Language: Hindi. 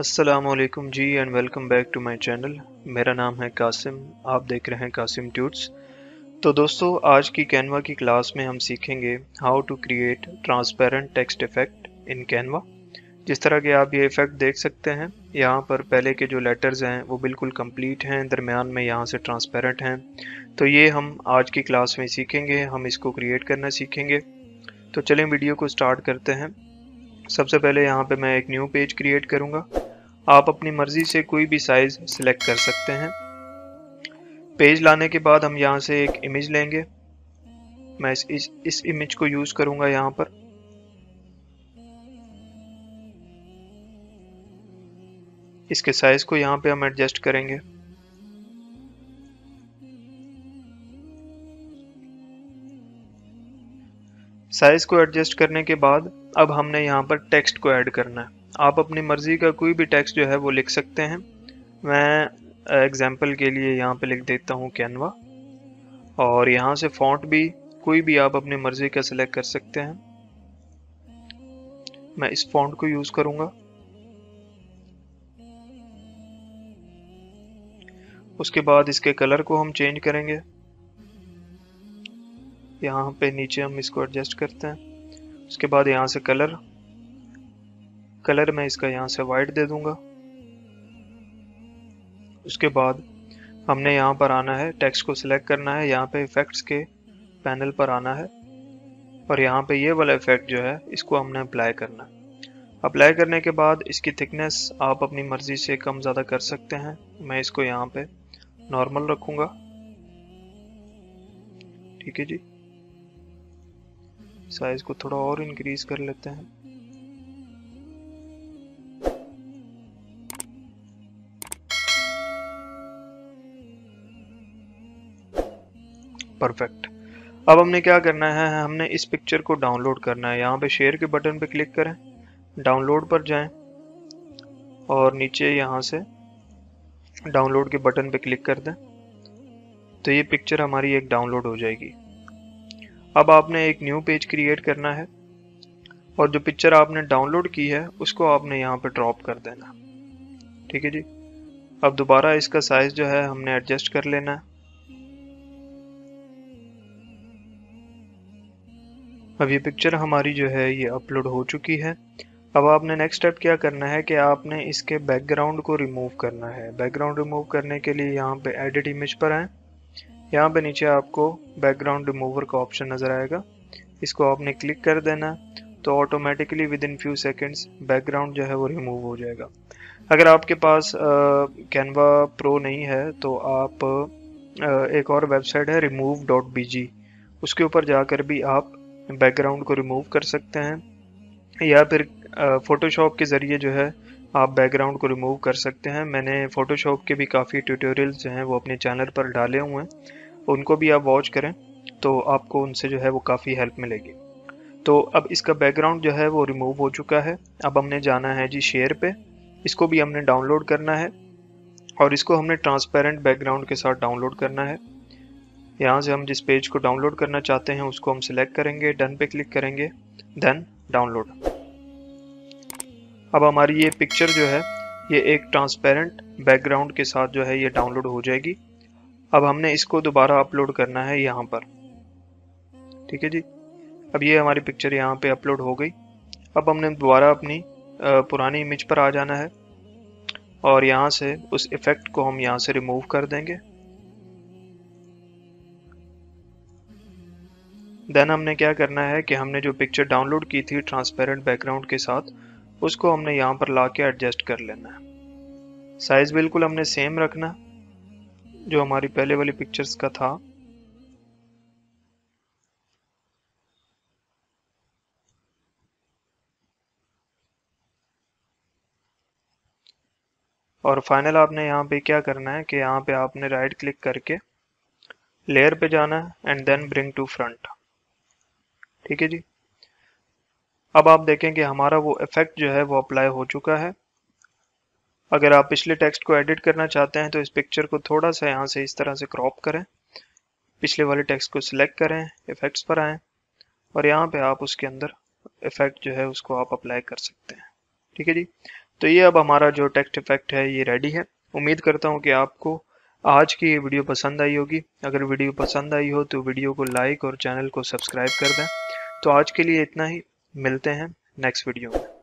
असलम जी and welcome back to my channel मेरा नाम है कासिम आप देख रहे हैं कासिम ट्यूट्स तो दोस्तों आज की कैनवा की क्लास में हम सीखेंगे how to create transparent text effect in Canva जिस तरह के आप ये इफ़ेक्ट देख सकते हैं यहाँ पर पहले के जो लेटर्स हैं वो बिल्कुल कंप्लीट हैं दरमियान में यहाँ से ट्रांसपेरेंट हैं तो ये हम आज की क्लास में सीखेंगे हम इसको क्रिएट करना सीखेंगे तो चलें वीडियो को स्टार्ट करते हैं सबसे पहले यहाँ पे मैं एक न्यू पेज क्रिएट करूँगा आप अपनी मर्जी से कोई भी साइज सिलेक्ट कर सकते हैं पेज लाने के बाद हम यहाँ से एक इमेज लेंगे मैं इस इस, इस इमेज को यूज करूंगा यहाँ पर इसके साइज को यहाँ पे हम एडजस्ट करेंगे साइज को एडजस्ट करने के बाद अब हमने यहाँ पर टेक्स्ट को ऐड करना है आप अपनी मर्ज़ी का कोई भी टेक्स्ट जो है वो लिख सकते हैं मैं एग्ज़ाम्पल के लिए यहाँ पे लिख देता हूँ कैनवा और यहाँ से फॉन्ट भी कोई भी आप अपनी मर्ज़ी का सिलेक्ट कर सकते हैं मैं इस फॉन्ट को यूज़ करूँगा उसके बाद इसके कलर को हम चेंज करेंगे यहाँ पे नीचे हम इसको एडजस्ट करते हैं उसके बाद यहाँ से कलर कलर मैं इसका यहाँ से वाइट दे दूंगा उसके बाद हमने यहाँ पर आना है टेक्स्ट को सिलेक्ट करना है यहाँ पे इफेक्ट्स के पैनल पर आना है और यहाँ पे ये वाला इफेक्ट जो है इसको हमने अप्लाई करना है अप्लाई करने के बाद इसकी थिकनेस आप अपनी मर्ज़ी से कम ज़्यादा कर सकते हैं मैं इसको यहाँ पे नॉर्मल रखूँगा ठीक है जी साइज़ को थोड़ा और इंक्रीज़ कर लेते हैं परफेक्ट अब हमने क्या करना है हमने इस पिक्चर को डाउनलोड करना है यहाँ पे शेयर के बटन पे क्लिक करें डाउनलोड पर जाएं और नीचे यहाँ से डाउनलोड के बटन पे क्लिक कर दें तो ये पिक्चर हमारी एक डाउनलोड हो जाएगी अब आपने एक न्यू पेज क्रिएट करना है और जो पिक्चर आपने डाउनलोड की है उसको आपने यहाँ पे ड्रॉप कर देना ठीक है जी अब दोबारा इसका साइज़ जो है हमने एडजस्ट कर लेना है अब ये पिक्चर हमारी जो है ये अपलोड हो चुकी है अब आपने नेक्स्ट स्टेप क्या करना है कि आपने इसके बैकग्राउंड को रिमूव करना है बैकग्राउंड रिमूव करने के लिए यहाँ पे एडिट इमेज पर आए यहाँ पे नीचे आपको बैकग्राउंड रिमूवर का ऑप्शन नज़र आएगा इसको आपने क्लिक कर देना तो automatically within few seconds background जो है वो रिमूव हो जाएगा अगर आपके पास कैनवा प्रो नहीं है तो आप आ, एक और वेबसाइट है remove.bg उसके ऊपर जाकर भी आप बैकग्राउंड को रिमूव कर सकते हैं या फिर फ़ोटोशॉप के ज़रिए जो है आप बैकग्राउंड को रिमूव कर सकते हैं मैंने फ़ोटोशॉप के भी काफ़ी ट्यूटोरियल्स जो हैं वो अपने चैनल पर डाले हुए हैं उनको भी आप वॉच करें तो आपको उनसे जो है वो काफ़ी हेल्प मिलेगी तो अब इसका बैकग्राउंड जो है वो रिमूव हो चुका है अब हमने जाना है जी शेयर पे इसको भी हमने डाउनलोड करना है और इसको हमने ट्रांसपेरेंट बैकग्राउंड के साथ डाउनलोड करना है यहाँ से हम जिस पेज को डाउनलोड करना चाहते हैं उसको हम सिलेक्ट करेंगे डन पे क्लिक करेंगे देन डाउनलोड अब हमारी ये पिक्चर जो है ये एक ट्रांसपेरेंट बैकग्राउंड के साथ जो है ये डाउनलोड हो जाएगी अब हमने इसको दोबारा अपलोड करना है यहाँ पर ठीक है जी अब ये हमारी पिक्चर यहाँ पे अपलोड हो गई अब हमने दोबारा अपनी पुरानी इमेज पर आ जाना है और यहाँ से उस इफ़ेक्ट को हम यहाँ से रिमूव कर देंगे देन हमने क्या करना है कि हमने जो पिक्चर डाउनलोड की थी ट्रांसपेरेंट बैकग्राउंड के साथ उसको हमने यहाँ पर ला के एडजस्ट कर लेना है साइज़ बिल्कुल हमने सेम रखना जो हमारी पहले वाली पिक्चर्स का था और फाइनल आपने यहाँ पे क्या करना है कि यहाँ पे आपने राइट क्लिक करके लेयर पे जाना है and then bring to front ठीक है जी अब आप देखें कि हमारा वो इफेक्ट जो है वो अप्लाई हो चुका है अगर आप पिछले टेक्स्ट को एडिट करना चाहते हैं तो इस पिक्चर को थोड़ा सा यहाँ से इस तरह से क्रॉप करें पिछले वाले टेक्स्ट को सिलेक्ट करें इफेक्ट्स पर आएँ और यहाँ पे आप उसके अंदर इफेक्ट जो है उसको आप अप्लाई कर सकते हैं ठीक है जी तो ये अब हमारा जो टेक्स्ट इफेक्ट है ये रेडी है उम्मीद करता हूँ कि आपको आज की ये वीडियो पसंद आई होगी अगर वीडियो पसंद आई हो तो वीडियो को लाइक और चैनल को सब्सक्राइब कर दें तो आज के लिए इतना ही मिलते हैं नेक्स्ट वीडियो में